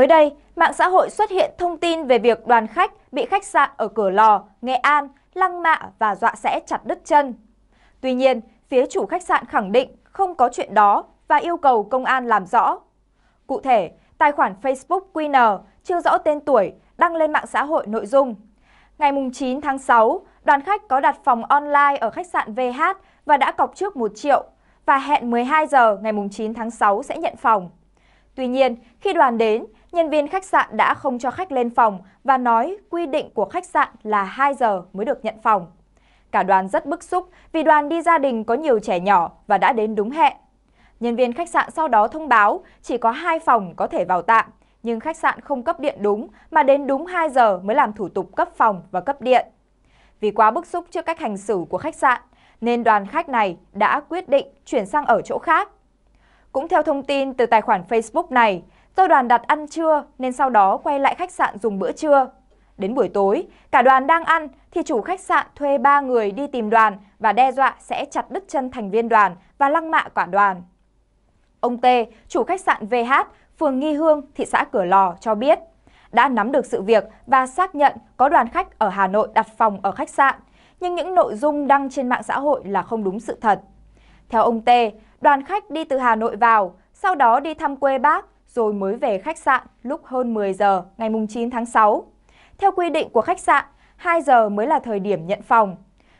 Mới đây, mạng xã hội xuất hiện thông tin về việc đoàn khách bị khách sạn ở Cửa Lò, Nghệ An lăng mạ và dọa sẽ chặt đứt chân. Tuy nhiên, phía chủ khách sạn khẳng định không có chuyện đó và yêu cầu công an làm rõ. Cụ thể, tài khoản Facebook QN chưa rõ tên tuổi đăng lên mạng xã hội nội dung. Ngày 9 tháng 6, đoàn khách có đặt phòng online ở khách sạn VH và đã cọc trước 1 triệu và hẹn 12 giờ ngày 9 tháng 6 sẽ nhận phòng. Tuy nhiên, khi đoàn đến, nhân viên khách sạn đã không cho khách lên phòng và nói quy định của khách sạn là 2 giờ mới được nhận phòng. Cả đoàn rất bức xúc vì đoàn đi gia đình có nhiều trẻ nhỏ và đã đến đúng hẹn. Nhân viên khách sạn sau đó thông báo chỉ có 2 phòng có thể vào tạm, nhưng khách sạn không cấp điện đúng mà đến đúng 2 giờ mới làm thủ tục cấp phòng và cấp điện. Vì quá bức xúc trước cách hành xử của khách sạn, nên đoàn khách này đã quyết định chuyển sang ở chỗ khác. Cũng theo thông tin từ tài khoản Facebook này, Tôi đoàn đặt ăn trưa nên sau đó quay lại khách sạn dùng bữa trưa. Đến buổi tối, cả đoàn đang ăn thì chủ khách sạn thuê ba người đi tìm đoàn và đe dọa sẽ chặt đứt chân thành viên đoàn và lăng mạ cả đoàn. Ông T, chủ khách sạn VH, phường Nghi Hương, thị xã Cửa Lò cho biết đã nắm được sự việc và xác nhận có đoàn khách ở Hà Nội đặt phòng ở khách sạn, nhưng những nội dung đăng trên mạng xã hội là không đúng sự thật. Theo ông T, đoàn khách đi từ Hà Nội vào, sau đó đi thăm quê bác, rồi mới về khách sạn lúc hơn 10 giờ ngày 9 tháng 6. Theo quy định của khách sạn, 2 giờ mới là thời điểm nhận phòng.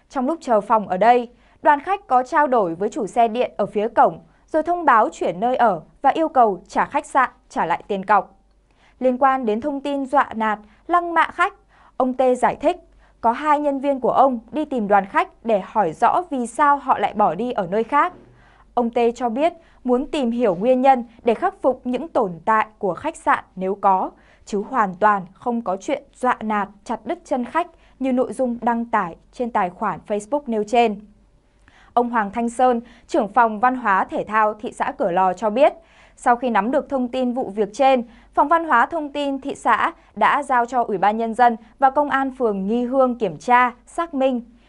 Trong lúc chờ phòng ở đây, đoàn khách có trao đổi với chủ xe điện ở phía cổng rồi thông báo chuyển nơi ở và yêu cầu trả khách sạn trả lại tiền cọc. Liên quan đến thông tin dọa nạt, lăng mạ khách, ông Tê giải thích có hai nhân viên của ông đi tìm đoàn khách để hỏi rõ vì sao họ lại bỏ đi ở nơi khác ông Tê cho biết muốn tìm hiểu nguyên nhân để khắc phục những tồn tại của khách sạn nếu có, chứ hoàn toàn không có chuyện dọa nạt chặt đứt chân khách như nội dung đăng tải trên tài khoản Facebook nêu trên. Ông Hoàng Thanh Sơn, trưởng phòng văn hóa thể thao thị xã Cửa Lò cho biết, sau khi nắm được thông tin vụ việc trên, Phòng Văn hóa Thông tin thị xã đã giao cho Ủy ban Nhân dân và Công an phường Nghi Hương kiểm tra, xác minh